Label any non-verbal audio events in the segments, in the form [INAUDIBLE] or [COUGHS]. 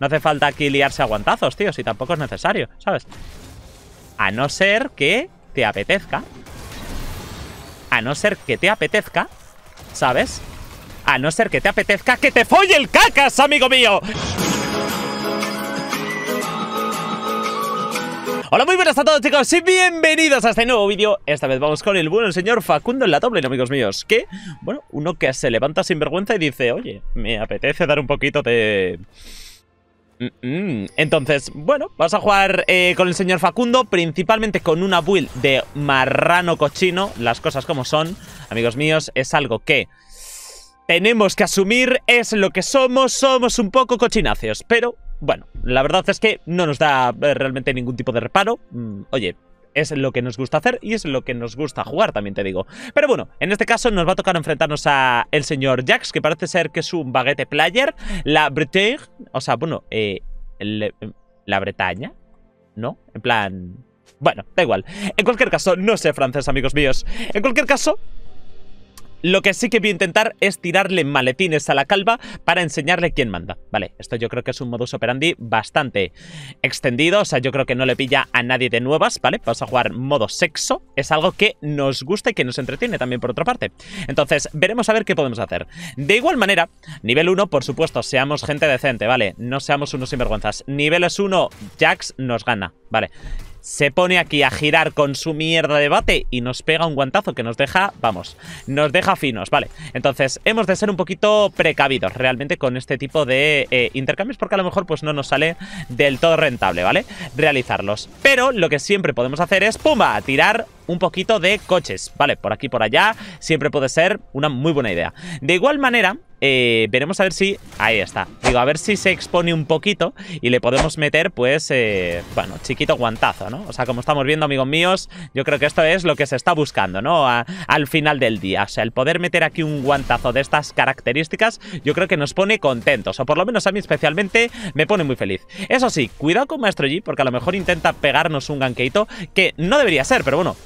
No hace falta aquí liarse a tío, si tampoco es necesario, ¿sabes? A no ser que te apetezca. A no ser que te apetezca, ¿sabes? A no ser que te apetezca que te folle el cacas, amigo mío. Hola, muy buenas a todos chicos y bienvenidos a este nuevo vídeo Esta vez vamos con el buen señor Facundo en la doble, amigos míos Que, bueno, uno que se levanta sin vergüenza y dice Oye, me apetece dar un poquito de... Entonces, bueno, vamos a jugar eh, con el señor Facundo, principalmente con una build de marrano cochino, las cosas como son, amigos míos, es algo que tenemos que asumir, es lo que somos, somos un poco cochináceos, pero bueno, la verdad es que no nos da eh, realmente ningún tipo de reparo, mm, oye, es lo que nos gusta hacer y es lo que nos gusta jugar, también te digo. Pero bueno, en este caso nos va a tocar enfrentarnos a el señor Jax, que parece ser que es un baguete player, la Bretagne, o sea, bueno, eh, la Bretaña, ¿no? En plan... Bueno, da igual. En cualquier caso, no sé francés, amigos míos. En cualquier caso, lo que sí que voy a intentar es tirarle maletines a la calva para enseñarle quién manda. Vale, esto yo creo que es un modus operandi bastante extendido. O sea, yo creo que no le pilla a nadie de nuevas, ¿vale? Vamos a jugar modo sexo. Es algo que nos gusta y que nos entretiene también por otra parte. Entonces, veremos a ver qué podemos hacer. De igual manera, nivel 1, por supuesto, seamos gente decente, ¿vale? No seamos unos sinvergüenzas. Niveles 1, Jax nos gana, ¿vale? se pone aquí a girar con su mierda de bate y nos pega un guantazo que nos deja, vamos, nos deja finos, vale. Entonces, hemos de ser un poquito precavidos realmente con este tipo de eh, intercambios porque a lo mejor pues no nos sale del todo rentable, ¿vale? Realizarlos. Pero lo que siempre podemos hacer es, ¡pumba!, tirar un poquito de coches, ¿vale? Por aquí, por allá, siempre puede ser una muy buena idea. De igual manera, eh, veremos a ver si... Ahí está. Digo, a ver si se expone un poquito y le podemos meter, pues, eh, bueno, chiquito guantazo, ¿no? O sea, como estamos viendo, amigos míos, yo creo que esto es lo que se está buscando, ¿no? al final del día. O sea, el poder meter aquí un guantazo de estas características, yo creo que nos pone contentos. O por lo menos a mí especialmente me pone muy feliz. Eso sí, cuidado con Maestro G, porque a lo mejor intenta pegarnos un ganqueito, que no debería ser, pero bueno,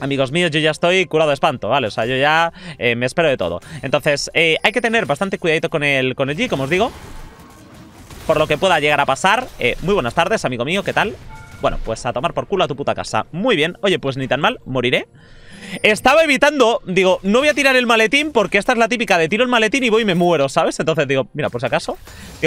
amigos míos, yo ya estoy curado de espanto, ¿vale? O sea, yo ya eh, me espero de todo. Entonces, eh, hay que tener bastante cuidadito con el, con el G, como os digo. Por lo que pueda llegar a pasar. Eh, muy buenas tardes, amigo mío, ¿qué tal? Bueno, pues a tomar por culo a tu puta casa. Muy bien, oye, pues ni tan mal, moriré. Estaba evitando, digo, no voy a tirar el maletín porque esta es la típica de tiro el maletín y voy y me muero, ¿sabes? Entonces digo, mira, por si acaso,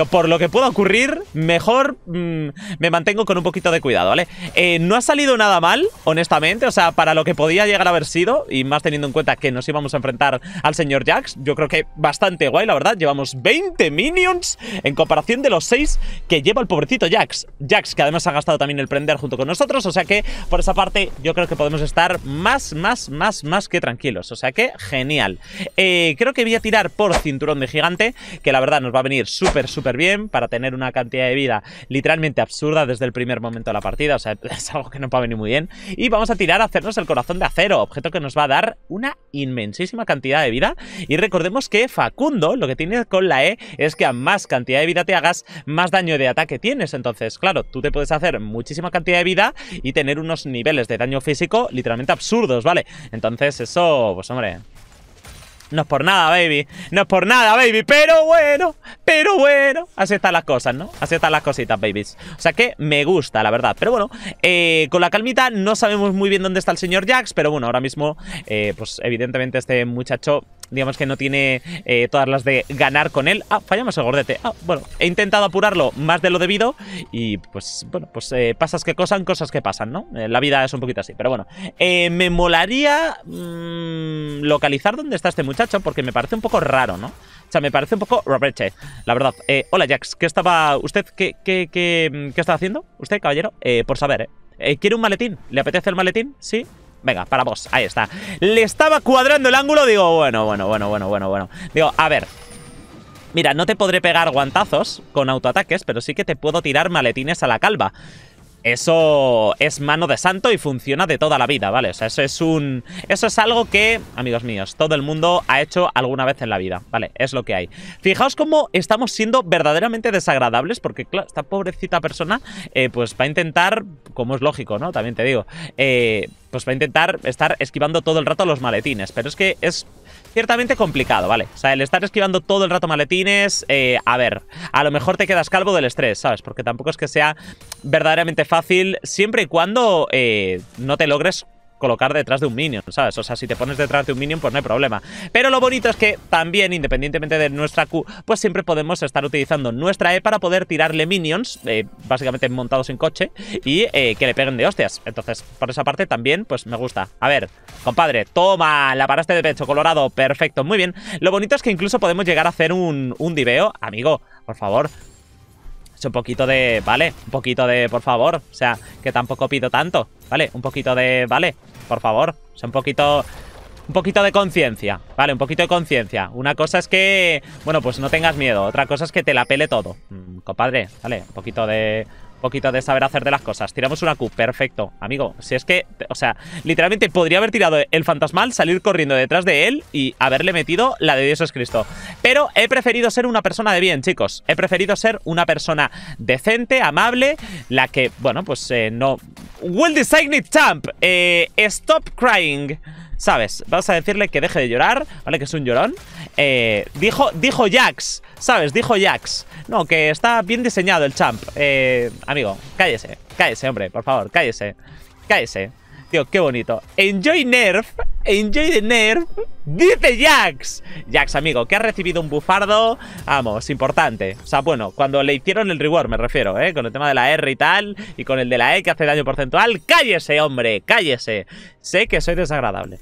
por lo que pueda ocurrir, mejor mm, me mantengo con un poquito de cuidado, ¿vale? Eh, no ha salido nada mal, honestamente. O sea, para lo que podía llegar a haber sido, y más teniendo en cuenta que nos íbamos a enfrentar al señor Jax, yo creo que bastante guay, la verdad. Llevamos 20 minions en comparación de los 6 que lleva el pobrecito Jax. Jax, que además ha gastado también el prender junto con nosotros. O sea que, por esa parte, yo creo que podemos estar más, más, más, más que tranquilos. O sea que, genial. Eh, creo que voy a tirar por cinturón de gigante, que la verdad nos va a venir súper, súper bien para tener una cantidad de vida literalmente absurda desde el primer momento de la partida. O sea, [LAUGHS] es algo que no va a venir muy bien. Y vamos a tirar a hacernos el corazón de acero, objeto que nos va a dar una inmensísima cantidad de vida. Y recordemos que Facundo lo que tiene con la E es que a más cantidad de vida te hagas, más daño de ataque tienes. Entonces, claro, tú te puedes hacer muchísima cantidad de vida y tener unos niveles de daño físico literalmente absurdos, ¿vale? Entonces eso, pues hombre, no es por nada, baby. No es por nada, baby. Pero bueno, pero bueno. Así están las cosas, ¿no? Así están las cositas, babies. O sea que me gusta, la verdad. Pero bueno, eh, con la calmita no sabemos muy bien dónde está el señor Jax. Pero bueno, ahora mismo, eh, pues evidentemente este muchacho digamos que no tiene eh, todas las de ganar con él. Ah, fallamos el gordete. Ah, bueno, he intentado apurarlo más de lo debido y pues, bueno, pues eh, pasas que cosas, cosas que pasan, ¿no? Eh, la vida es un poquito así, pero bueno. me molaría mm, localizar dónde está este muchacho porque me parece un poco raro, ¿no? O sea, me parece un poco Robert Che. la verdad. hola, Jax, ¿qué estaba usted, qué, qué, estaba haciendo? ¿Usted, caballero? por saber, ¿eh? ¿Quiere un maletín? ¿Le apetece el maletín? ¿Sí? venga, para vos, ahí está. Le estaba cuadrando el ángulo, digo, bueno, bueno, bueno, bueno, bueno, bueno. Digo, a ver, Mira, no te podré pegar guantazos con autoataques, pero sí que te puedo tirar maletines a la calva. Eso es mano de santo y funciona de toda la vida, ¿vale? O sea, eso es un... Eso es algo que, amigos míos, todo el mundo ha hecho alguna vez en la vida, ¿vale? Es lo que hay. Fijaos cómo estamos siendo verdaderamente desagradables porque, claro, esta pobrecita persona, eh, pues va a intentar, como es lógico, ¿no? También te digo, eh, pues va a intentar estar esquivando todo el rato los maletines. Pero es que es ciertamente complicado, ¿vale? O sea, el estar esquivando todo el rato maletines, eh, a ver, a lo mejor te quedas calvo del estrés, ¿sabes? Porque tampoco es que sea verdaderamente fácil siempre y cuando eh, no te logres colocar detrás de un minion, ¿sabes? O sea, si te pones detrás de un minion, pues no hay problema. Pero lo bonito es que también, independientemente de nuestra Q, pues siempre podemos estar utilizando nuestra E para poder tirarle minions, eh, básicamente montados en coche, y eh, que le peguen de hostias. Entonces, por esa parte también, pues me gusta. A ver, compadre, toma, la paraste de pecho, colorado, perfecto, muy bien. Lo bonito es que incluso podemos llegar a hacer un, un diveo. Amigo, por favor, un poquito de... Vale, un poquito de... Por favor. O sea, que tampoco pido tanto. Vale, un poquito de... Vale, por favor. O sea, un poquito... Un poquito de conciencia, vale, un poquito de conciencia Una cosa es que, bueno, pues no tengas miedo Otra cosa es que te la pele todo mm, Compadre, vale, un poquito de poquito de saber hacer de las cosas. Tiramos una Q, perfecto. Amigo, si es que, o sea, literalmente podría haber tirado el fantasmal, salir corriendo detrás de él y haberle metido la de Dios es Cristo. Pero he preferido ser una persona de bien, chicos. He preferido ser una persona decente, amable, la que, bueno, pues eh, no... no... Well Designed Champ, eh, stop crying. ¿sabes? Vamos a decirle que deje de llorar, ¿vale? Que es un llorón. Eh, dijo, dijo Jax, ¿sabes? Dijo Jax. No, que está bien diseñado el champ. Eh, amigo, cállese, cállese, hombre, por favor, cállese, cállese. Tío, qué bonito. Enjoy Nerf, enjoy the Nerf, dice Jax. Jax, amigo, que ha recibido un bufardo, vamos, importante. O sea, bueno, cuando le hicieron el reward, me refiero, ¿eh? Con el tema de la R y tal, y con el de la E que hace daño porcentual. Cállese, hombre, cállese. Sé que soy desagradable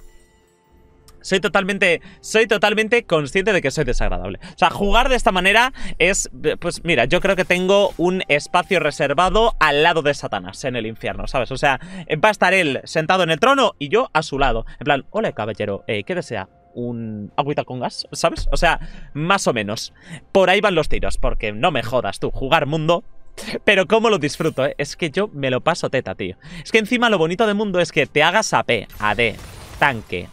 soy totalmente, soy totalmente consciente de que soy desagradable. O sea, jugar de esta manera es, pues mira, yo creo que tengo un espacio reservado al lado de Satanás en el infierno, ¿sabes? O sea, va a estar él sentado en el trono y yo a su lado. En plan, hola caballero, eh, ¿qué desea? un agüita con gas, ¿sabes? O sea, más o menos. Por ahí van los tiros, porque no me jodas tú, jugar mundo. Pero cómo lo disfruto, eh? es que yo me lo paso teta, tío. Es que encima lo bonito de mundo es que te hagas AP, AD, tanque,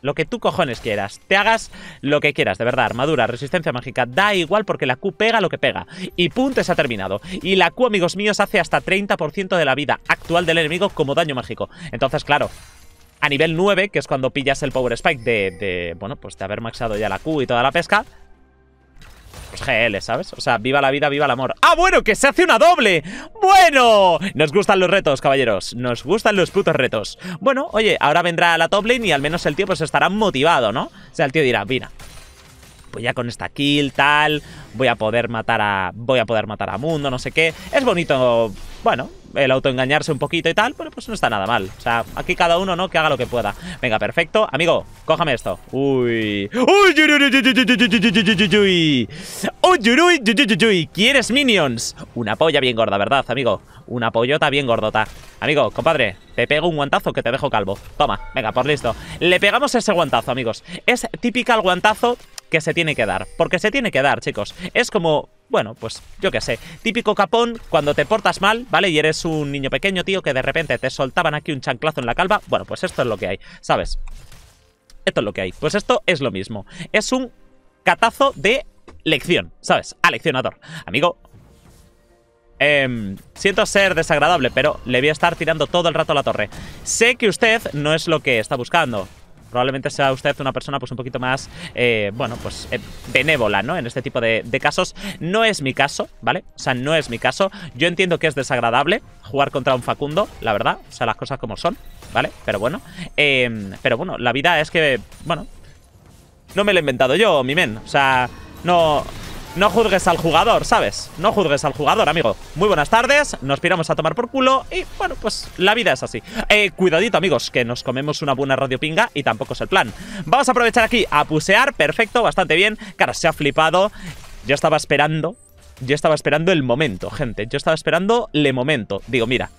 lo que tú cojones quieras. Te hagas lo que quieras, de verdad. Armadura, resistencia mágica. Da igual porque la Q pega lo que pega. Y punto, se ha terminado. Y la Q, amigos míos, hace hasta 30% de la vida actual del enemigo como daño mágico. Entonces, claro, a nivel 9, que es cuando pillas el Power Spike de, bueno, pues de haber maxado ya la Q y toda la pesca, pues GL, ¿sabes? O sea, viva la vida, viva el amor. ¡Ah, bueno, que se hace una doble! ¡Bueno! Nos gustan los retos, caballeros. Nos gustan los putos retos. Bueno, oye, ahora vendrá la top lane y al menos el tío pues estará motivado, ¿no? O sea, el tío dirá, mira, pues ya con esta kill, tal voy a poder matar a voy a poder matar a Mundo, no sé qué. Es bonito, bueno, el autoengañarse un poquito y tal, pero pues no está nada mal. O sea, aquí cada uno, ¿no? Que haga lo que pueda. Venga, perfecto. Amigo, cójame esto. Uy. Uy, uy, ¿Quieres minions? Una polla bien gorda, ¿verdad, amigo? Una pollota bien gordota. Amigo, compadre, te pego un guantazo que te dejo calvo. Toma, venga, por listo. Le pegamos ese guantazo, amigos. Es típica el guantazo que se tiene que dar. Porque se tiene que dar, chicos. Es como bueno, pues yo qué sé, típico capón cuando te portas mal, ¿vale? Y eres un niño pequeño, tío, que de repente te soltaban aquí un chanclazo en la calva. Bueno, pues esto es lo que hay, ¿sabes? Esto es lo que hay. Pues esto es lo mismo. Es un catazo de lección, ¿sabes? Aleccionador. Amigo, em, siento ser desagradable, pero le voy a estar tirando todo el rato a la torre. Sé que usted no es lo que está buscando probablemente sea usted una persona pues un poquito más, eh, bueno, pues eh, benévola, ¿no? En este tipo de, casos. No es mi caso, ¿vale? O sea, no es mi caso. Yo entiendo que es desagradable jugar contra un Facundo, la verdad. O sea, las cosas como son, ¿vale? Pero bueno. Em, pero bueno, la vida es que, bueno, no me lo he inventado yo, mi men. O sea, no, no juzgues al jugador, ¿sabes? No juzgues al jugador, amigo Muy buenas tardes, nos piramos a tomar por culo Y bueno, pues la vida es así eh, Cuidadito, amigos, que nos comemos una buena radiopinga Y tampoco es el plan Vamos a aprovechar aquí a pusear, perfecto, bastante bien Cara, se ha flipado Yo estaba esperando, yo estaba esperando el momento, gente Yo estaba esperando el momento Digo, mira,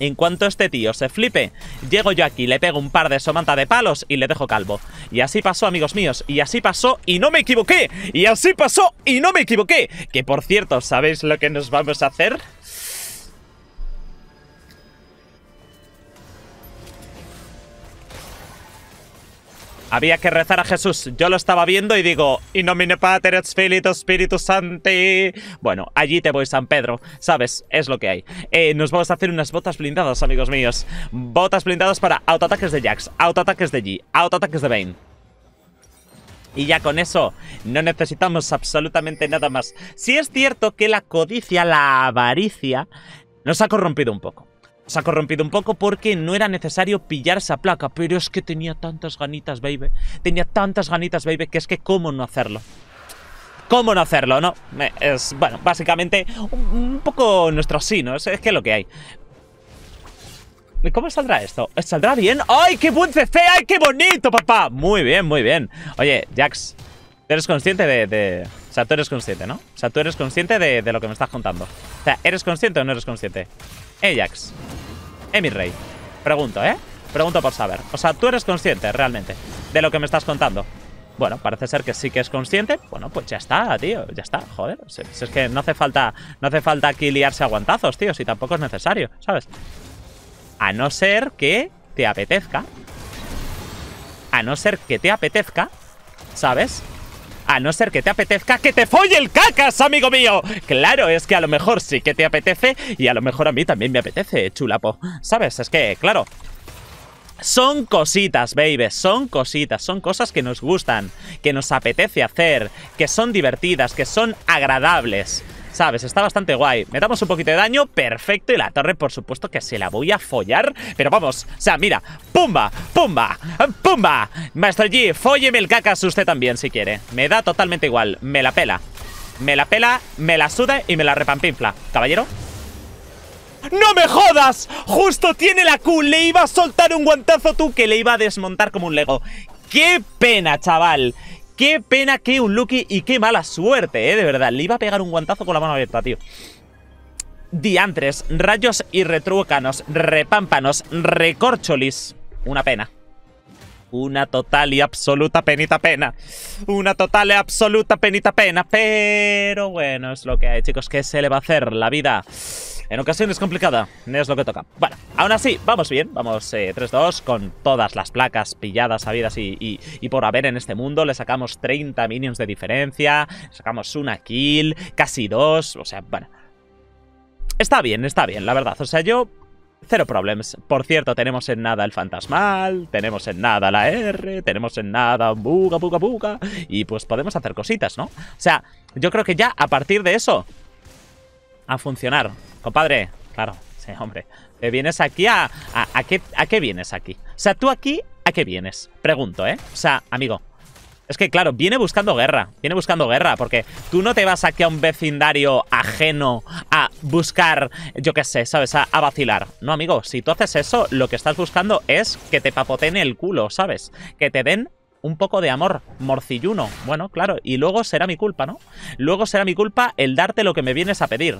en cuanto este tío se flipe, llego yo aquí, le pego un par de somanta de palos y le dejo calvo. Y así pasó, amigos míos, y así pasó y no me equivoqué. Y así pasó y no me equivoqué. Que por cierto, ¿sabéis lo que nos vamos a hacer? Había que rezar a Jesús. Yo lo estaba viendo y digo, In nomine Pater et Santi. Bueno, allí te voy, San Pedro. ¿Sabes? Es lo que hay. Eh, nos vamos a hacer unas botas blindadas, amigos míos. Botas blindadas para autoataques de Jax, autoataques de G, autoataques de Bane. Y ya con eso no necesitamos absolutamente nada más. Si es cierto que la codicia, la avaricia, nos ha corrompido un poco se ha corrompido un poco porque no era necesario pillar esa placa. Pero es que tenía tantas ganitas, baby. Tenía tantas ganitas, baby, que es que cómo no hacerlo. ¿Cómo no hacerlo, no? Es, bueno, básicamente un poco nuestro sí, ¿no? Es, que es lo que hay. ¿Cómo saldrá esto? ¿Saldrá bien? ¡Ay, qué buen CC! ¡Ay, qué bonito, papá! Muy bien, muy bien. Oye, Jax, eres consciente de, O sea, tú eres consciente, ¿no? O sea, tú eres consciente de, de lo que me estás contando. O sea, ¿eres consciente o no eres consciente? Ajax. Rey, Pregunto, ¿eh? Pregunto por saber. O sea, tú eres consciente realmente de lo que me estás contando. Bueno, parece ser que sí que es consciente. Bueno, pues ya está, tío. Ya está, joder. Si, es que no hace falta no hace falta aquí liarse a guantazos, tío. Si tampoco es necesario, ¿sabes? A no ser que te apetezca. A no ser que te apetezca, ¿sabes? a no ser que te apetezca que te folle el cacas, amigo mío. Claro, es que a lo mejor sí que te apetece y a lo mejor a mí también me apetece, chulapo. ¿Sabes? Es que, claro, son cositas, baby, son cositas, son cosas que nos gustan, que nos apetece hacer, que son divertidas, que son agradables. ¿sabes? Está bastante guay. Me damos un poquito de daño, perfecto. Y la torre, por supuesto, que se la voy a follar. Pero vamos, o sea, mira, ¡pumba! ¡pumba! ¡pumba! Maestro G, fólleme el cacas usted también, si quiere. Me da totalmente igual, me la pela. Me la pela, me la suda y me la repampinfla. ¿Caballero? ¡No me jodas! Justo tiene la Q, le iba a soltar un guantazo tú que le iba a desmontar como un Lego. ¡Qué pena, chaval! Qué pena, qué Lucky y qué mala suerte, eh, de verdad. Le iba a pegar un guantazo con la mano abierta, tío. Diantres, rayos y retruécanos, repámpanos, recorcholis. Una pena. Una total y absoluta penita pena. Una total y absoluta penita pena. Pero bueno, es lo que hay, chicos. ¿Qué se le va a hacer? La vida... En ocasiones complicada, es lo que toca. Bueno, aún así, vamos bien, vamos 3-2 eh, con todas las placas pilladas, habidas y, y, por haber en este mundo. Le sacamos 30 minions de diferencia, sacamos una kill, casi dos, o sea, bueno. Está bien, está bien, la verdad. O sea, yo... Cero problems. Por cierto, tenemos en nada el fantasmal, tenemos en nada la R, tenemos en nada un buga, buga, buga. Y pues podemos hacer cositas, ¿no? O sea, yo creo que ya a partir de eso a funcionar. Compadre, claro, sí, hombre. ¿Te vienes aquí a... ¿A, qué, a qué vienes aquí? O sea, tú aquí, ¿a qué vienes? Pregunto, ¿eh? O sea, amigo, es que, claro, viene buscando guerra. Viene buscando guerra, porque tú no te vas aquí a un vecindario ajeno a buscar, yo qué sé, ¿sabes? A, vacilar. No, amigo, si tú haces eso, lo que estás buscando es que te papoteen el culo, ¿sabes? Que te den un poco de amor, morcilluno. Bueno, claro, y luego será mi culpa, ¿no? Luego será mi culpa el darte lo que me vienes a pedir.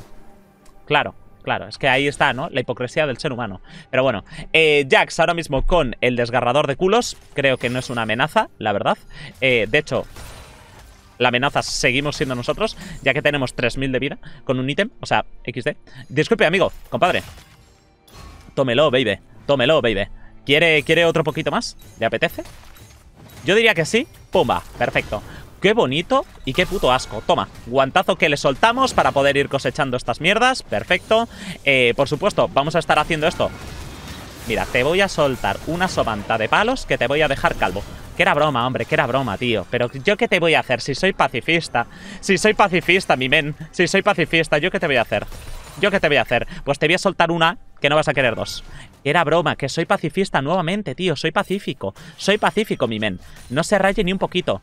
Claro, claro, es que ahí está, ¿no? La hipocresía del ser humano. Pero bueno, eh, Jax ahora mismo con el desgarrador de culos, creo que no es una amenaza, la verdad. Eh, de hecho, la amenaza seguimos siendo nosotros, ya que tenemos 3.000 de vida con un ítem, o sea, XD. Disculpe, amigo, compadre. Tómelo, baby, tómelo, baby. ¿Quiere, ¿Quiere otro poquito más? ¿Le apetece? Yo diría que sí. Pumba, perfecto. Qué bonito y qué puto asco. Toma, guantazo que le soltamos para poder ir cosechando estas mierdas. Perfecto. Eh, por supuesto, vamos a estar haciendo esto. Mira, te voy a soltar una sobanta de palos que te voy a dejar calvo. Que era broma, hombre, que era broma, tío. Pero yo qué te voy a hacer si soy pacifista. Si soy pacifista, mi men. Si soy pacifista, ¿yo qué te voy a hacer? ¿Yo qué te voy a hacer? Pues te voy a soltar una que no vas a querer dos. Era broma, que soy pacifista nuevamente, tío. Soy pacífico. Soy pacífico, mi men. No se raye ni un poquito.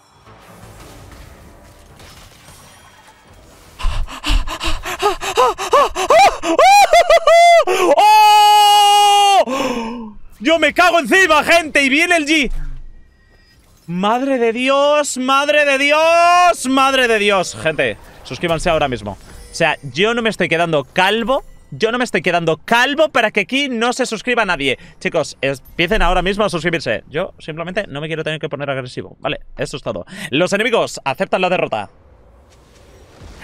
cago encima, gente! Y viene el G. Madre de Dios, madre de Dios, madre de Dios. Gente, suscríbanse ahora mismo. O sea, yo no me estoy quedando calvo. Yo no me estoy quedando calvo para que aquí no se suscriba nadie. Chicos, empiecen ahora mismo a suscribirse. Yo simplemente no me quiero tener que poner agresivo. Vale, eso es todo. Los enemigos aceptan la derrota.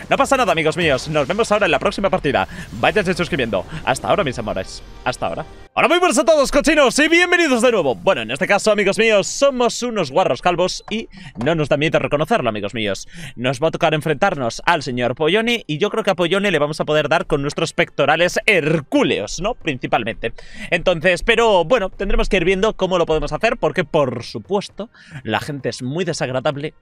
No pasa nada, amigos míos. Nos vemos ahora en la próxima partida. Váyanse suscribiendo. Hasta ahora, mis amores. Hasta ahora. Hola, muy buenas a todos, cochinos, y bienvenidos de nuevo. Bueno, en este caso, amigos míos, somos unos guarros calvos y no nos da miedo reconocerlo, amigos míos. Nos va a tocar enfrentarnos al señor Pollone y yo creo que a Poyone le vamos a poder dar con nuestros pectorales hercúleos, ¿no? Principalmente. Entonces, pero bueno, tendremos que ir viendo cómo lo podemos hacer porque, por supuesto, la gente es muy desagradable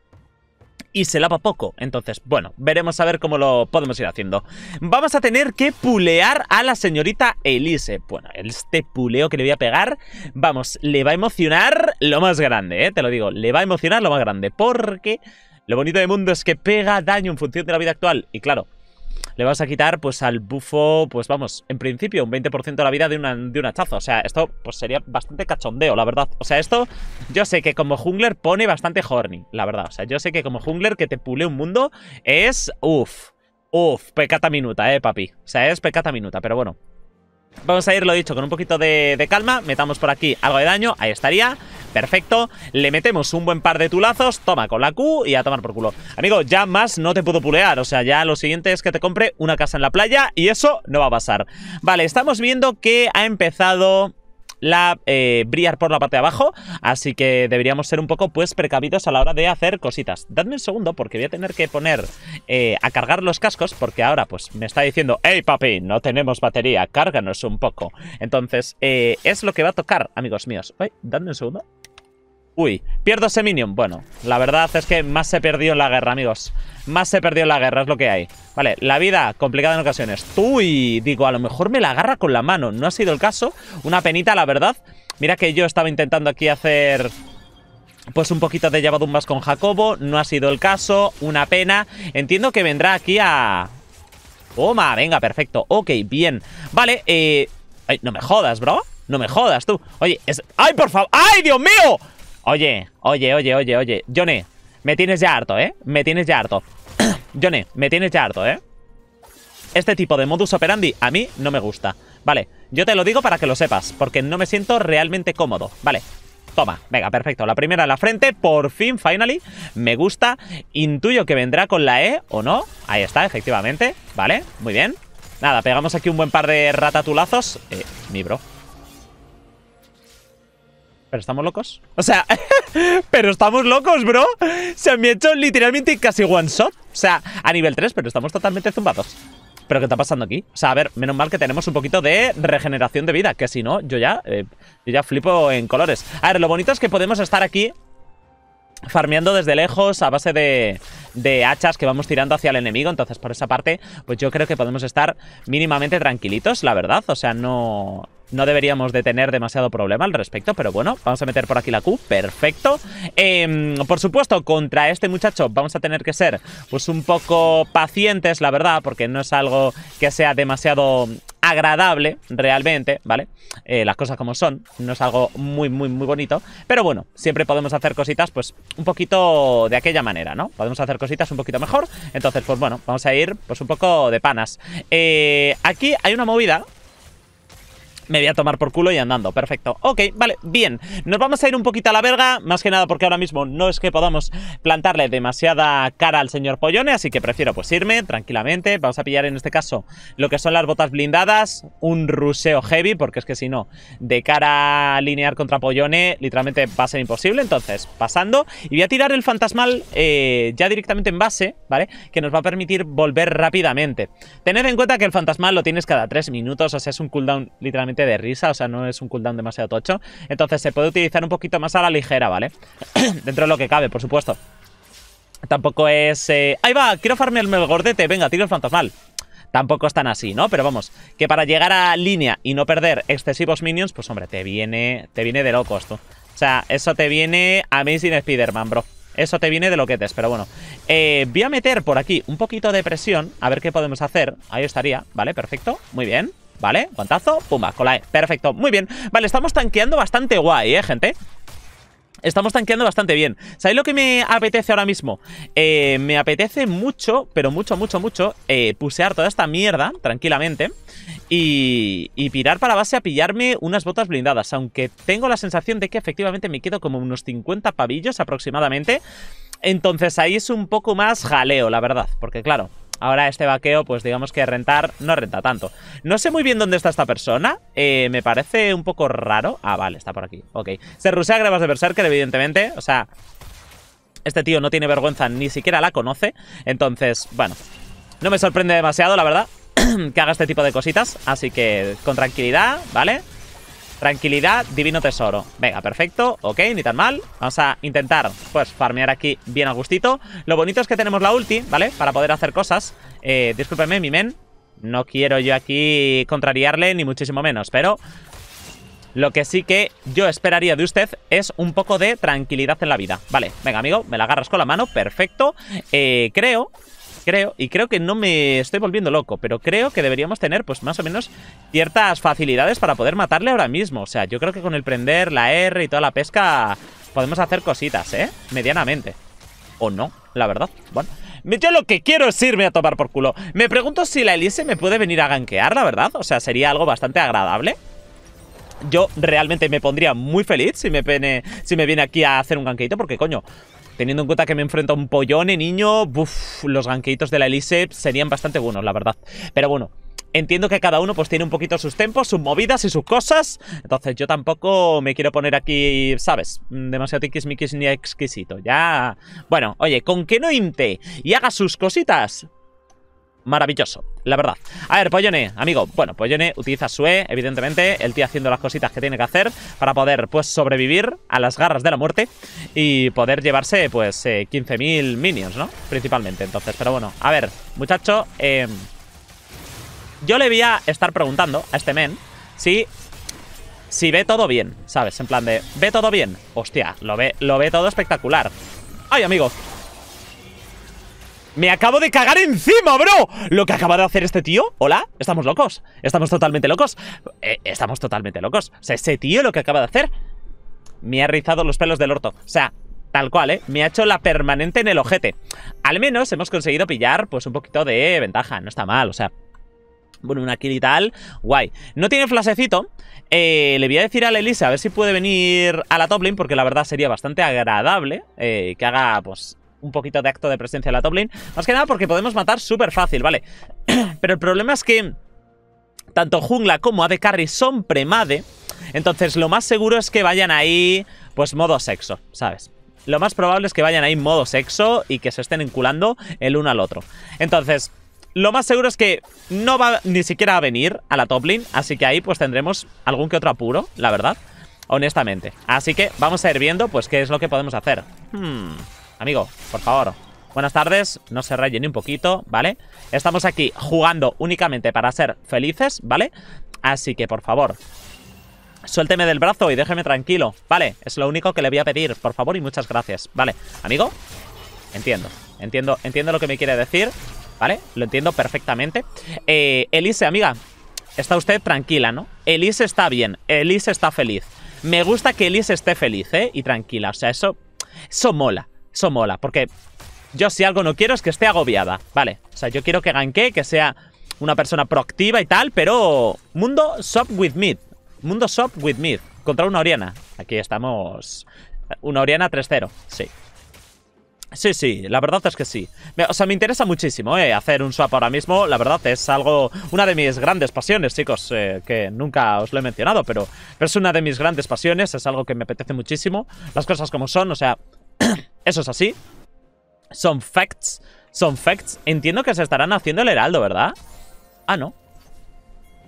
y se lava poco. Entonces, bueno, veremos a ver cómo lo podemos ir haciendo. Vamos a tener que pulear a la señorita Elise. Bueno, este puleo que le voy a pegar, vamos, le va a emocionar lo más grande, ¿eh? Te lo digo, le va a emocionar lo más grande. Porque lo bonito del mundo es que pega daño en función de la vida actual. Y claro, le vas a quitar pues al bufo, pues vamos, en principio un 20% de la vida de, un hachazo. O sea, esto pues sería bastante cachondeo, la verdad. O sea, esto yo sé que como jungler pone bastante horny, la verdad. O sea, yo sé que como jungler que te pule un mundo es... Uff, uff, pecata minuta, eh, papi. O sea, es pecata minuta, pero bueno. Vamos a ir, lo dicho, con un poquito de, de calma. Metamos por aquí algo de daño. Ahí estaría perfecto. Le metemos un buen par de tulazos, toma con la Q y a tomar por culo. Amigo, ya más no te puedo pulear, o sea, ya lo siguiente es que te compre una casa en la playa y eso no va a pasar. Vale, estamos viendo que ha empezado la eh, brillar por la parte de abajo, así que deberíamos ser un poco pues precavidos a la hora de hacer cositas. Dadme un segundo porque voy a tener que poner eh, a cargar los cascos porque ahora pues me está diciendo, hey papi, no tenemos batería, cárganos un poco. Entonces eh, es lo que va a tocar, amigos míos. dadme un segundo. Uy, pierdo ese minion. Bueno, la verdad es que más se perdió en la guerra, amigos. Más se perdió en la guerra, es lo que hay. Vale, la vida, complicada en ocasiones. Uy, digo, a lo mejor me la agarra con la mano. No ha sido el caso. Una penita, la verdad. Mira que yo estaba intentando aquí hacer... Pues un poquito de llavadumbas con Jacobo. No ha sido el caso. Una pena. Entiendo que vendrá aquí a... Toma, venga, perfecto. Ok, bien. Vale, eh... Ay, no me jodas, bro. No me jodas, tú. Oye, es... ¡Ay, por favor! ¡Ay, Dios mío! Oye, oye, oye, oye, oye. Johnny, me tienes ya harto, ¿eh? Me tienes ya harto. [CLEARS THROAT] Johnny, me tienes ya harto, ¿eh? Este tipo de modus operandi a mí no me gusta. Vale, yo te lo digo para que lo sepas, porque no me siento realmente cómodo. Vale, Toma, venga, perfecto. La primera en la frente, por fin, finally. Me gusta. Intuyo que vendrá con la E, ¿o no? Ahí está, efectivamente. Vale, muy bien. Nada, pegamos aquí un buen par de ratatulazos. Eh, mi bro. ¿Pero estamos locos? O sea, [LAUGHS] pero estamos locos, bro. Se me hecho literalmente casi one shot. O sea, a nivel 3, pero estamos totalmente zumbados. ¿Pero qué está pasando aquí? O sea, a ver, menos mal que tenemos un poquito de regeneración de vida, que si no, yo ya, eh, yo ya flipo en colores. A ver, lo bonito es que podemos estar aquí farmeando desde lejos a base de, de, hachas que vamos tirando hacia el enemigo. Entonces, por esa parte, pues yo creo que podemos estar mínimamente tranquilitos, la verdad. O sea, no, no deberíamos de tener demasiado problema al respecto, pero bueno, vamos a meter por aquí la Q, perfecto. Em, por supuesto, contra este muchacho vamos a tener que ser pues un poco pacientes, la verdad, porque no es algo que sea demasiado agradable realmente, ¿vale? Eh, las cosas como son, no es algo muy, muy, muy bonito, pero bueno, siempre podemos hacer cositas pues un poquito de aquella manera, ¿no? Podemos hacer cositas un poquito mejor, entonces pues bueno, vamos a ir pues un poco de panas. Eh, aquí hay una movida me voy a tomar por culo y andando. Perfecto. Ok, vale, bien. Nos vamos a ir un poquito a la verga, más que nada porque ahora mismo no es que podamos plantarle demasiada cara al señor Pollone, así que prefiero pues irme tranquilamente. Vamos a pillar en este caso lo que son las botas blindadas, un ruseo heavy, porque es que si no, de cara a contra Pollone, literalmente va a ser imposible. Entonces, pasando, y voy a tirar el fantasmal eh, ya directamente en base, ¿vale? Que nos va a permitir volver rápidamente. Tened en cuenta que el fantasmal lo tienes cada 3 minutos, o sea, es un cooldown literalmente de risa, o sea, no es un cooldown demasiado tocho. Entonces se puede utilizar un poquito más a la ligera, ¿vale? [CLEARS THROAT] Dentro de lo que cabe, por supuesto. Tampoco es... Eh, ¡Ahí va! Quiero farmearme el gordete. Venga, tiro el fantasmal tampoco es tan así, ¿no? Pero vamos, que para llegar a línea y no perder excesivos minions, pues hombre, te viene, te viene de loco esto. O sea, eso te viene a Amazing Spider-Man, bro. Eso te viene de lo que te pero bueno. Eh, voy a meter por aquí un poquito de presión, a ver qué podemos hacer. Ahí estaría, ¿vale? Perfecto, muy bien. ¿Vale? Guantazo, pumba, colae, Perfecto, muy bien. Vale, estamos tanqueando bastante guay, ¿eh, gente? Estamos tanqueando bastante bien. ¿Sabéis lo que me apetece ahora mismo? Eh, me apetece mucho, pero mucho, mucho, mucho, eh, pusear toda esta mierda tranquilamente y, y pirar para base a pillarme unas botas blindadas. Aunque tengo la sensación de que efectivamente me quedo como unos 50 pavillos aproximadamente. Entonces ahí es un poco más jaleo, la verdad. Porque claro, Ahora este vaqueo, pues digamos que rentar no renta tanto. No sé muy bien dónde está esta persona. Eh, me parece un poco raro. Ah, vale, está por aquí. Ok. Se rusea grabas de Berserker, evidentemente. O sea, este tío no tiene vergüenza, ni siquiera la conoce. Entonces, bueno, no me sorprende demasiado, la verdad, [CLEARS THROAT] que haga este tipo de cositas. Así que con tranquilidad, ¿vale? vale Tranquilidad, divino tesoro. Venga, perfecto. Ok, ni tan mal. Vamos a intentar, pues, farmear aquí bien a gustito. Lo bonito es que tenemos la ulti, ¿vale? Para poder hacer cosas. Eh, discúlpeme, mi men. No quiero yo aquí contrariarle, ni muchísimo menos. Pero lo que sí que yo esperaría de usted es un poco de tranquilidad en la vida. Vale, venga, amigo, me la agarras con la mano. Perfecto. Eh, creo creo, y creo que no me estoy volviendo loco, pero creo que deberíamos tener pues más o menos ciertas facilidades para poder matarle ahora mismo. O sea, yo creo que con el prender, la R y toda la pesca podemos hacer cositas, ¿eh? Medianamente. O no, la verdad. Bueno. Yo lo que quiero es irme a tomar por culo. Me pregunto si la Elise me puede venir a ganquear, la verdad. O sea, sería algo bastante agradable. Yo realmente me pondría muy feliz si me, si me viene aquí a hacer un ganqueito, porque coño, Teniendo en cuenta que me enfrento a un pollone, niño, ¡Buf! los ganqueitos de la Elise serían bastante buenos, la verdad. Pero bueno, entiendo que cada uno pues tiene un poquito sus tempos, sus movidas y sus cosas. Entonces yo tampoco me quiero poner aquí, ¿sabes? Mm, demasiado tiquismiquis ni exquisito. Ya... Bueno, oye, con que no imte y haga sus cositas, maravilloso, la verdad. A ver, Pollone, amigo. Bueno, Pollone utiliza su e, evidentemente. El tío haciendo las cositas que tiene que hacer para poder, pues, sobrevivir a las garras de la muerte y poder llevarse, pues, 15.000 eh, minions, ¿no? Principalmente, entonces. Pero bueno, a ver, muchacho, eh, yo le voy a estar preguntando a este men si... Si ve todo bien, ¿sabes? En plan de, ¿ve todo bien? Hostia, lo ve, lo ve todo espectacular. ¡Ay, amigo! Me acabo de cagar encima, bro Lo que acaba de hacer este tío Hola, estamos locos Estamos totalmente locos eh, Estamos totalmente locos O sea, ese tío lo que acaba de hacer Me ha rizado los pelos del orto O sea, tal cual, ¿eh? Me ha hecho la permanente en el ojete Al menos hemos conseguido pillar pues un poquito de ventaja No está mal, o sea bueno, una kill y tal, guay No tiene flasecito eh, Le voy a decir a la Elisa a ver si puede venir a la top lane Porque la verdad sería bastante agradable eh, Que haga, pues, un poquito de acto de presencia en la top lane. Más que nada porque podemos matar súper fácil, ¿vale? [CLEARS THROAT] Pero el problema es que tanto jungla como AD carry son premade. Entonces lo más seguro es que vayan ahí, pues modo sexo, ¿sabes? Lo más probable es que vayan ahí modo sexo y que se estén enculando el uno al otro. Entonces, lo más seguro es que no va ni siquiera a venir a la top así que ahí pues tendremos algún que otro apuro, la verdad, honestamente. Así que vamos a ir viendo pues qué es lo que podemos hacer. Hmm... Amigo, por favor. Buenas tardes, no se raye ni un poquito, ¿vale? Estamos aquí jugando únicamente para ser felices, ¿vale? Así que, por favor, suélteme del brazo y déjeme tranquilo, ¿vale? Es lo único que le voy a pedir, por favor, y muchas gracias, ¿vale? Amigo, entiendo, entiendo, entiendo lo que me quiere decir, ¿vale? Lo entiendo perfectamente. Eh, Elise, amiga, está usted tranquila, ¿no? Elise está bien, Elise está feliz. Me gusta que Elise esté feliz, ¿eh? Y tranquila, o sea, eso, eso mola. Eso mola, porque yo si algo no quiero es que esté agobiada, ¿vale? O sea, yo quiero que ganque, que sea una persona proactiva y tal, pero... Mundo Shop with Mid. Mundo Shop with Mid. Contra una Oriana. Aquí estamos... Una Oriana 3-0, sí. Sí, sí, la verdad es que sí. O sea, me interesa muchísimo eh, hacer un swap ahora mismo. La verdad es algo, una de mis grandes pasiones, chicos, eh, que nunca os lo he mencionado, pero, pero es una de mis grandes pasiones, es algo que me apetece muchísimo. Las cosas como son, o sea, eso es así. Son facts. Son facts. Entiendo que se estarán haciendo el heraldo, ¿verdad? Ah, no.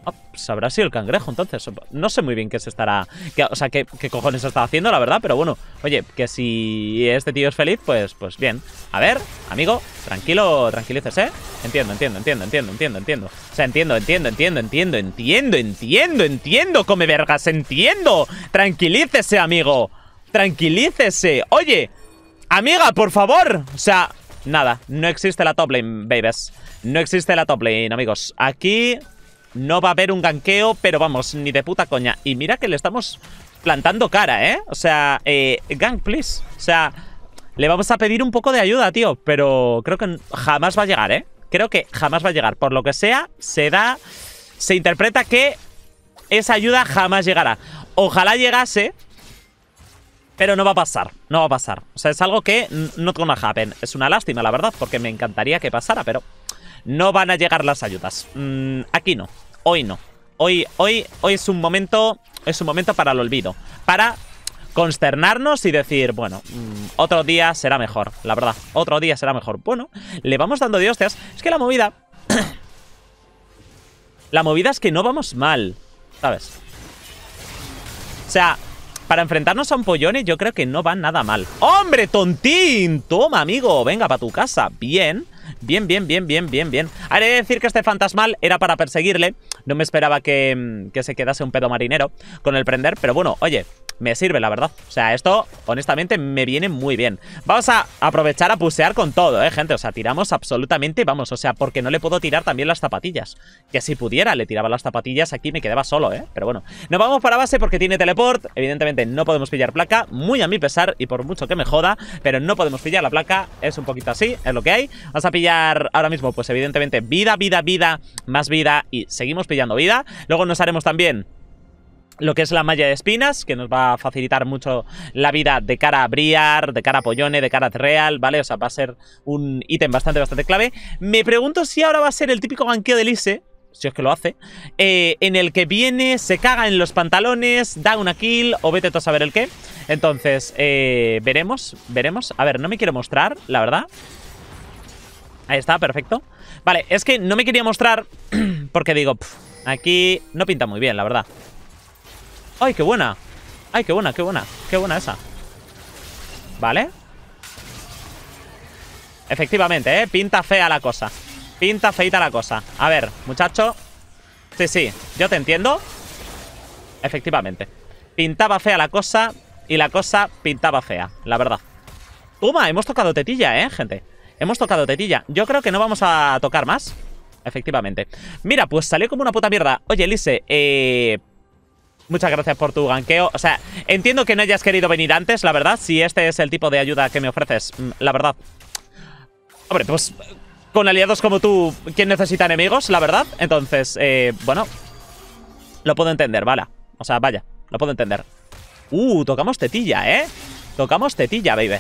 Ah, pues sabrá si el cangrejo, entonces. No sé muy bien qué se estará... o sea, qué, cojones se está haciendo, la verdad. Pero bueno, oye, que si este tío es feliz, pues, pues bien. A ver, amigo, tranquilo, tranquilícese. Entiendo, entiendo, entiendo, entiendo, entiendo, entiendo. O sea, entiendo, entiendo, entiendo, entiendo, entiendo, entiendo, entiendo, come vergas, entiendo. Tranquilícese, amigo. Tranquilícese. Oye, Amiga, por favor. O sea, nada. No existe la top lane, babies. No existe la top lane, amigos. Aquí no va a haber un ganqueo, pero vamos, ni de puta coña. Y mira que le estamos plantando cara, ¿eh? O sea, eh, gang, please. O sea, le vamos a pedir un poco de ayuda, tío. Pero creo que jamás va a llegar, ¿eh? Creo que jamás va a llegar. Por lo que sea, se da... Se interpreta que esa ayuda jamás llegará. Ojalá llegase, pero no va a pasar, no va a pasar. O sea, es algo que no gonna happen. Es una lástima, la verdad, porque me encantaría que pasara, pero no van a llegar las ayudas. Mm, aquí no, hoy no. Hoy, hoy, hoy es un momento, es un momento para el olvido. Para consternarnos y decir, bueno, mm, otro día será mejor, la verdad, otro día será mejor. Bueno, le vamos dando de hostias. Es que la movida... [COUGHS] la movida es que no vamos mal, ¿sabes? O sea, para enfrentarnos a un pollones yo creo que no va nada mal. ¡Hombre, tontín! Toma, amigo, venga para tu casa. Bien. Bien, bien, bien, bien, bien, bien. Haré de decir que este fantasmal era para perseguirle. No me esperaba que, mm, que se quedase un pedo marinero con el prender, pero bueno, oye, me sirve, la verdad. O sea, esto, honestamente, me viene muy bien. Vamos a aprovechar a pusear con todo, ¿eh, gente? O sea, tiramos absolutamente, vamos, o sea, porque no le puedo tirar también las zapatillas. Que si pudiera, le tiraba las zapatillas aquí me quedaba solo, ¿eh? Pero bueno, nos vamos para base porque tiene teleport. Evidentemente no podemos pillar placa, muy a mi pesar y por mucho que me joda, pero no podemos pillar la placa. Es un poquito así, es lo que hay. Vamos a pillar ahora mismo, pues evidentemente, vida, vida, vida, más vida y seguimos pillando vida. Luego nos haremos también lo que es la malla de espinas, que nos va a facilitar mucho la vida de cara a Briar, de cara a Pollone, de cara a Real, ¿vale? O sea, va a ser un ítem bastante, bastante clave. Me pregunto si ahora va a ser el típico ganqueo de Lise, si es que lo hace, eh, en el que viene, se caga en los pantalones, da una kill o vete tú a saber el qué. Entonces, eh, veremos, veremos. A ver, no me quiero mostrar, la verdad. Ahí está, perfecto. Vale, es que no me quería mostrar [CLEARS THROAT] porque digo, aquí no pinta muy bien, la verdad. ¡Ay, qué buena! ¡Ay, qué buena, qué buena! ¡Qué buena esa! ¿Vale? Efectivamente, ¿eh? Pinta fea la cosa. Pinta feita la cosa. A ver, muchacho. Sí, sí, yo te entiendo. Efectivamente. Pintaba fea la cosa y la cosa pintaba fea, la verdad. ¡Toma! Hemos tocado tetilla, ¿eh, gente? Hemos tocado tetilla. Yo creo que no vamos a tocar más. Efectivamente. Mira, pues salió como una puta mierda. Oye, Elise, eh, Muchas gracias por tu ganqueo. O sea, entiendo que no hayas querido venir antes, la verdad, si este es el tipo de ayuda que me ofreces, mm, la verdad. Hombre, pues con aliados como tú, ¿quién necesita enemigos, la verdad? Entonces, eh, bueno, lo puedo entender, vale. O sea, vaya, lo puedo entender. Uh, tocamos tetilla, ¿eh? Tocamos tetilla, baby.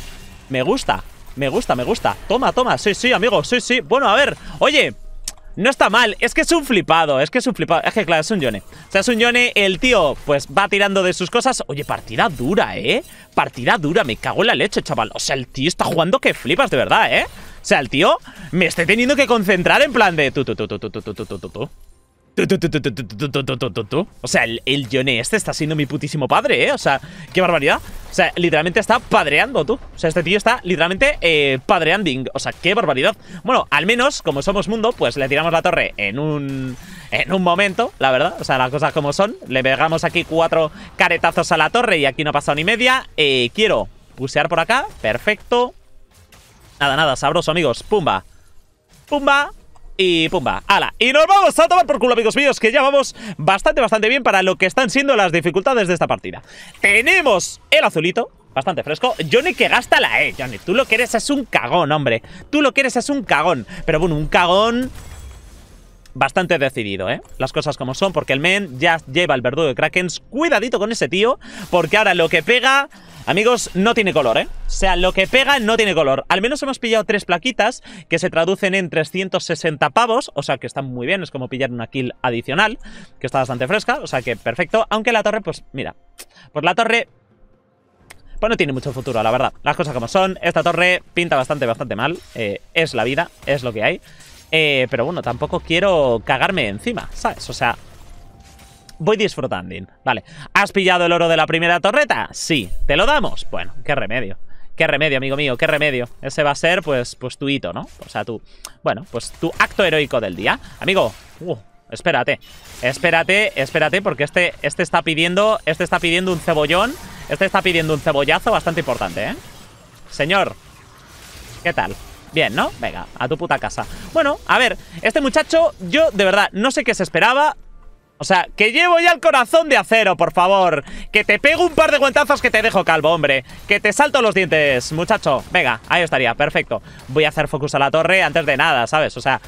Me gusta, me gusta, me gusta. Toma, toma, sí, sí, amigo, sí, sí. Bueno, a ver, oye, no está mal, es que es un flipado, es que es un flipado. Es que claro, es un Yone. O sea, es un Yone, el tío, pues va tirando de sus cosas. Oye, partida dura, ¿eh? Partida dura, me cago en la leche, chaval. O sea, el tío está jugando que flipas, de verdad, ¿eh? O sea, el tío me está teniendo que concentrar en plan de tú, tú, tú, tú, tú, tú, o sea, el, el este está siendo mi putísimo padre, ¿eh? O sea, qué barbaridad. O sea, literalmente está padreando, tú. O sea, este tío está literalmente eh, padreanding. O sea, qué barbaridad. Bueno, al menos, como somos mundo, pues le tiramos la torre en un... En un momento, la verdad, o sea, las cosas como son Le pegamos aquí cuatro caretazos a la torre Y aquí no ha pasado ni media Quiero pusear por acá, perfecto Nada, nada, sabroso, amigos Pumba, pumba y pumba, ala. Y nos vamos a tomar por culo, amigos míos, que ya vamos bastante, bastante bien para lo que están siendo las dificultades de esta partida. Tenemos el azulito, bastante fresco. Johnny que gasta la E, Johnny. Tú lo que eres es un cagón, hombre. Tú lo que es un cagón. Pero bueno, un cagón bastante decidido, ¿eh? Las cosas como son, porque el men ya lleva el verdugo de Krakens. Cuidadito con ese tío, porque ahora lo que pega... Amigos, no tiene color, ¿eh? O sea, lo que pega no tiene color. Al menos hemos pillado tres plaquitas que se traducen en 360 pavos, o sea que están muy bien, es como pillar una kill adicional, que está bastante fresca, o sea que perfecto. Aunque la torre, pues mira, pues la torre... Pues no tiene mucho futuro, la verdad. Las cosas como son, esta torre pinta bastante, bastante mal. Eh, es la vida, es lo que hay. Eh, pero bueno, tampoco quiero cagarme encima, ¿sabes? O sea, voy disfrutando. Vale. ¿Has pillado el oro de la primera torreta? Sí. ¿Te lo damos? Bueno, qué remedio. Qué remedio, amigo mío, qué remedio. Ese va a ser, pues, pues tu hito, ¿no? O sea, tu... Bueno, pues tu acto heroico del día. Amigo, uh, espérate. Espérate, espérate, porque este, este está pidiendo... Este está pidiendo un cebollón. Este está pidiendo un cebollazo bastante importante, ¿eh? Señor, ¿qué tal? Bien, ¿no? Venga, a tu puta casa. Bueno, a ver, este muchacho, yo de verdad no sé qué se esperaba, o sea, que llevo ya el corazón de acero, por favor. Que te pego un par de guantazos que te dejo calvo, hombre. Que te salto los dientes, muchacho. Venga, ahí estaría, perfecto. Voy a hacer focus a la torre antes de nada, ¿sabes? O sea,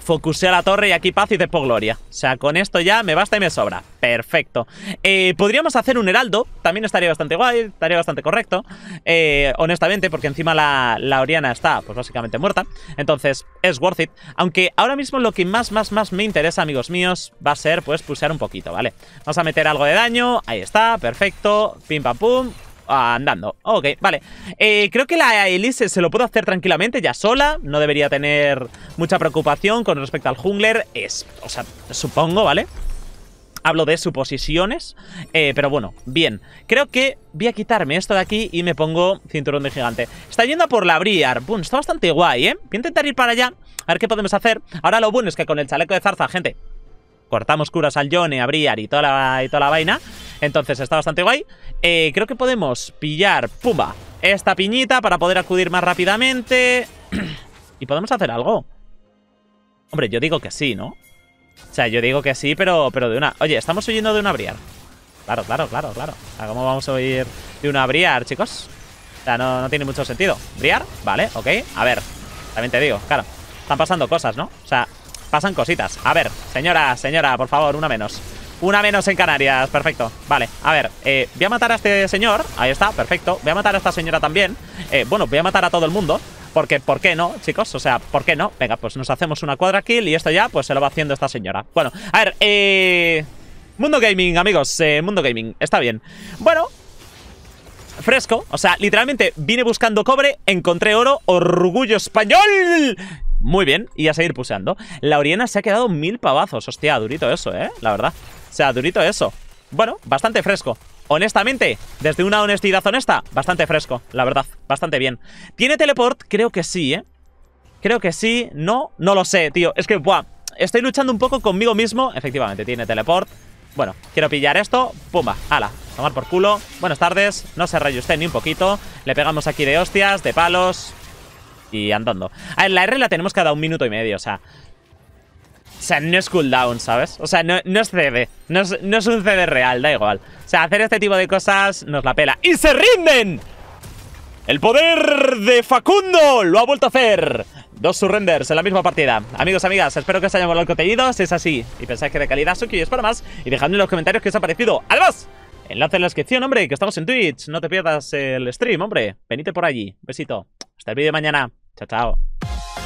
Focuseo la torre y aquí paz y después gloria. O sea, con esto ya me basta y me sobra. Perfecto. Eh, podríamos hacer un heraldo. También estaría bastante guay, estaría bastante correcto. Eh, honestamente, porque encima la, la, Oriana está, pues básicamente muerta. Entonces, es worth it. Aunque ahora mismo lo que más, más, más me interesa, amigos míos, va a ser, pues, pusear un poquito, ¿vale? Vamos a meter algo de daño. Ahí está, perfecto. Pim, pam, pum andando. Ok, vale. Eh, creo que la Elise se lo puedo hacer tranquilamente ya sola. No debería tener mucha preocupación con respecto al jungler. Es, o sea, supongo, ¿vale? Hablo de suposiciones. Eh, pero bueno, bien. Creo que voy a quitarme esto de aquí y me pongo cinturón de gigante. Está yendo por la Briar. Boom, está bastante guay, ¿eh? Voy a intentar ir para allá. A ver qué podemos hacer. Ahora lo bueno es que con el chaleco de zarza, gente... Cortamos curas al Johnny, a Briar y toda y toda la vaina entonces está bastante guay. Eh, creo que podemos pillar, pumba, esta piñita para poder acudir más rápidamente. [CLEARS THROAT] ¿Y podemos hacer algo? Hombre, yo digo que sí, ¿no? O sea, yo digo que sí, pero, pero de una... Oye, estamos huyendo de una briar. Claro, claro, claro, claro. ¿Cómo vamos a huir de una briar, chicos? O sea, no, no tiene mucho sentido. ¿Briar? Vale, ok. A ver, también te digo, claro. Están pasando cosas, ¿no? O sea, pasan cositas. A ver, señora, señora, por favor, una menos. Una menos en Canarias, perfecto Vale, a ver, eh, voy a matar a este señor Ahí está, perfecto Voy a matar a esta señora también eh, Bueno, voy a matar a todo el mundo porque, ¿por qué no, chicos? O sea, ¿por qué no? Venga, pues nos hacemos una cuadra kill y esto ya, pues se lo va haciendo esta señora. Bueno, a ver, eh... Mundo Gaming, amigos, eh, Mundo Gaming, está bien. Bueno, fresco, o sea, literalmente vine buscando cobre, encontré oro, orgullo español. Muy bien, y a seguir puseando. La Oriana se ha quedado mil pavazos, hostia, durito eso, ¿eh? La verdad sea, durito eso. Bueno, bastante fresco. Honestamente, desde una honestidad honesta, bastante fresco, la verdad. Bastante bien. ¿Tiene teleport? Creo que sí, ¿eh? Creo que sí. No, no lo sé, tío. Es que, buah, estoy luchando un poco conmigo mismo. Efectivamente, tiene teleport. Bueno, quiero pillar esto. Pumba, ala. Tomar por culo. Buenas tardes. No se raye usted ni un poquito. Le pegamos aquí de hostias, de palos. Y andando. A ver, la R la tenemos cada un minuto y medio, o sea... O sea, no es cooldown, ¿sabes? O sea, no, es CD. No es, un CD real, da igual. O sea, hacer este tipo de cosas nos la pela. ¡Y se rinden! ¡El poder de Facundo lo ha vuelto a hacer! Dos surrenders en la misma partida. Amigos, amigas, espero que os haya molado el contenido. Si es así y pensáis que de calidad, Suki es para más. Y dejadme en los comentarios qué os ha parecido. Además, enlace en la descripción, hombre, que estamos en Twitch. No te pierdas el stream, hombre. Venite por allí. Besito. Hasta el vídeo de mañana. Chao, chao.